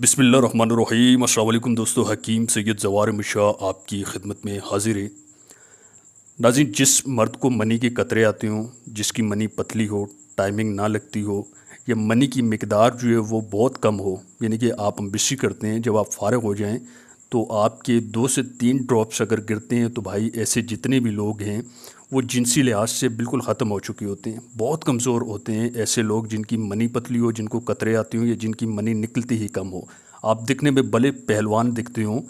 बिसमीम अल्लाम दोस्तों हकीम सैद जवार मिशा आपकी खिदमत में हाजिर है नाजिन जिस मर्द को मनी के कतरे आते हों जिसकी मनी पतली हो टाइमिंग ना लगती हो या मनी की मकदार जो है वो बहुत कम हो यानी कि आप अम्बिशी करते हैं जब आप फारग हो जाएं तो आपके दो से तीन ड्रॉप्स अगर गिरते हैं तो भाई ऐसे जितने भी लोग हैं वो जिनसी लिहाज से बिल्कुल ख़त्म हो चुके होते हैं बहुत कमज़ोर होते हैं ऐसे लोग जिनकी मनी पतली हो जिनको कतरे आती हों या जिनकी मनी निकलती ही कम हो आप दिखने में भले पहलवान दिखते हों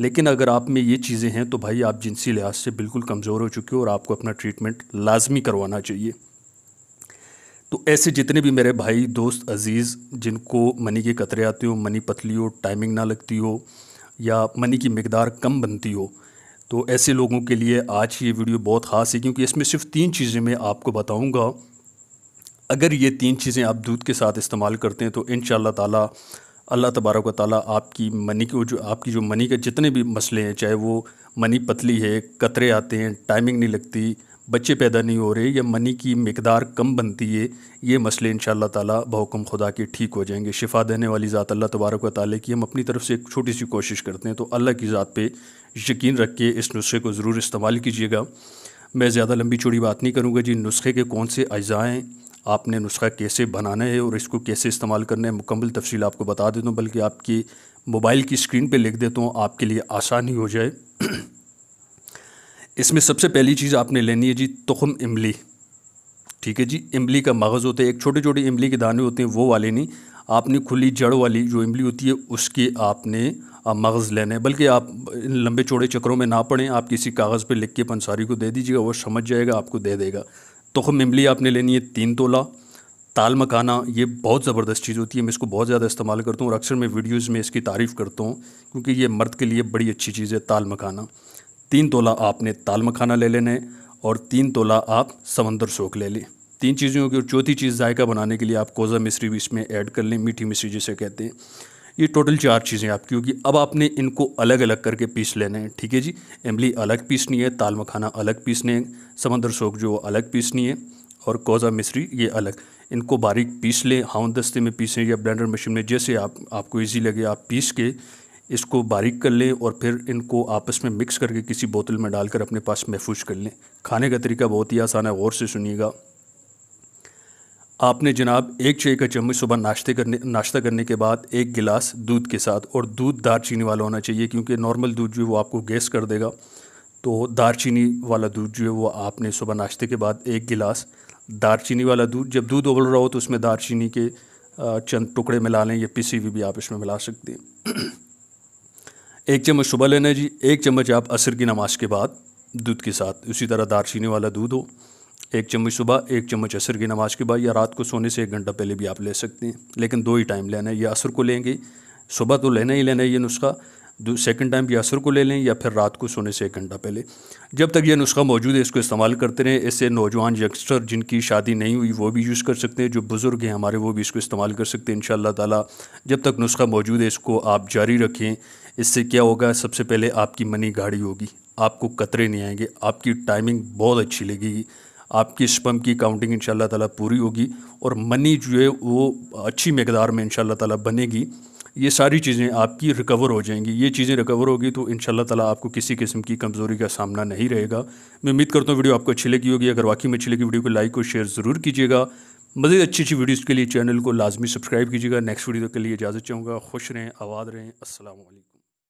लेकिन अगर आप में ये चीज़ें हैं तो भाई आप जिनसी लिहाज से बिल्कुल कमज़ोर हो चुके हो और आपको अपना ट्रीटमेंट लाजमी करवाना चाहिए तो ऐसे जितने भी मेरे भाई दोस्त अजीज़ जिनको मनी के कतरे आते हो मनी पतली हो टाइमिंग ना लगती हो या मनी की मकदार कम बनती हो तो ऐसे लोगों के लिए आज ये वीडियो बहुत ख़ास है क्योंकि इसमें सिर्फ तीन चीज़ें मैं आपको बताऊँगा अगर ये तीन चीज़ें आप दूध के साथ इस्तेमाल करते हैं तो इन ताला अल्लाह तबारक ताली आपकी मनी को जो आपकी जो मनी के जितने भी मसले हैं चाहे वो मनी पतली है कतरे आते हैं टाइमिंग नहीं लगती बच्चे पैदा नहीं हो रहे या मनी की मकदार कम बनती है ये मसले इन ताला बहुकम खुदा के ठीक हो जाएंगे शिफा देने वाली ज़ात अल्लाह तबारक वाली की हम अपनी तरफ से एक छोटी सी कोशिश करते हैं तो अल्लाह की ज़ात पे यकीन रख के इस नुस्खे को ज़रूर इस्तेमाल कीजिएगा मैं ज़्यादा लंबी चौड़ी बात नहीं करूँगा जी नुस्खे के कौन से अजाएँ आपने नुस्खा कैसे बनाना है और इसको कैसे इस्तेमाल करना है मुकम्मल तफसील आपको बता देता हूँ बल्कि आपकी मोबाइल की स्क्रीन पर लिख देता हूँ आपके लिए आसानी हो जाए इसमें सबसे पहली चीज़ आपने लेनी है जी तुखम इमली ठीक है जी इमली का मगज़ होता है एक छोटे छोटे इमली के दाने होते हैं वो वाले नहीं आपने खुली जड़ वाली जो इमली होती है उसके आपने मगज़ लेना है बल्कि आप इन लंबे चौड़े चक्करों में ना पड़ें आप किसी कागज़ पे लिख के पंसारी को दे दीजिएगा वो समझ जाएगा आपको दे देगा तखम इमली आपने लेनी है तीन तोला ताल मखाना ये बहुत ज़बरदस्त चीज़ होती है मैं इसको बहुत ज़्यादा इस्तेमाल करता हूँ और अक्सर मैं वीडियोज़ में इसकी तारीफ़ करता हूँ क्योंकि ये मर्द के लिए बड़ी अच्छी चीज़ है ताल मखाना तीन तोला आपने ताल मखाना ले लेना है और तीन तोला आप समंदर शोक ले लें तीन चीज़ों की और चौथी चीज़ जायका बनाने के लिए आप कोज़ा मिश्री भी इसमें ऐड कर लें मीठी मिश्री जिसे कहते हैं ये टोटल चार चीज़ें आप क्योंकि अब आपने इनको अलग अलग करके पीस लेने हैं ठीक है जी इमली अलग पीसनी है ताल मखाना अलग पीसने हैं समंदर शोक जो अलग पीसनी है और कोज़ा मिश्री ये अलग इनको बारीक पीस लें हाउन दस्ते में पीसें या ब्लेंडर मशीन में जैसे आप आपको ईजी लगे आप पीस के इसको बारीक कर लें और फिर इनको आपस में मिक्स करके किसी बोतल में डालकर अपने पास महफूज कर लें खाने का तरीका बहुत ही आसान है गौर से सुनिएगा आपने जनाब एक चाय का चम्मच सुबह नाश्ते करने नाश्ता करने के बाद एक गिलास दूध के साथ और दूध दार चीनी वाला होना चाहिए क्योंकि नॉर्मल दूध जो है वो आपको गैस कर देगा तो दार चीनी वाला दूध जो है वो आपने सुबह नाश्ते के बाद एक गिलास दार चीनी वाला दूध जब दूध उबल रहा हो तो उसमें दार चीनी के चंद टुकड़े मिला लें या पीसी हुई भी, भी आप इसमें मिला सकते हैं एक चम्मच सुबह लेना जी एक चम्मच आप असर की नमाज के बाद दूध के साथ उसी तरह दारचीनी वाला दूध हो एक चम्मच सुबह एक चम्मच असर की नमाज के बाद या रात को सोने से एक घंटा पहले भी आप ले सकते हैं लेकिन दो ही टाइम लेना है या असर को लेंगे सुबह तो लेना ही लेना है ये नुस्खा सेकंड टाइम या असर को ले लें या फिर रात को सोने से एक घंटा पहले जब तक यह नुस्खा मौजूद है इसको इस्तेमाल करते रहें इससे नौजवान यंगस्टर जिनकी शादी नहीं हुई वो भी यूज़ कर सकते हैं जो बुज़ुर्ग हैं हमारे वो भी इसको इस्तेमाल कर सकते हैं इन ताला जब तक नुस्खा मौजूद है इसको आप जारी रखें इससे क्या होगा सबसे पहले आपकी मनी गाड़ी होगी आपको कतरे नहीं आएंगे आपकी टाइमिंग बहुत अच्छी लगेगी आपकी स्पम की काउंटिंग इन ताला पूरी होगी और मनी जो है वो अच्छी मकदार में इन ताला बनेगी ये सारी चीज़ें आपकी रिकवर हो जाएंगी ये चीज़ें रिकवर होगी तो इन ताला आपको किसी किस्म की कमज़ोरी का सामना नहीं रहेगा मैं उम्मीद करता हूँ वीडियो आपको अच्छी लगी होगी अगर वाकई में अच्छी लगी वीडियो को लाइक और शेयर ज़रूर कीजिएगा मज़ीद अच्छी अच्छी वीडियोज़ के लिए चैनल को लाजमी सब्सक्राइब कीजिएगा नेक्स्ट वीडियो के लिए इजाज़त चाहूँगा खुश रहें आवाद रहें असल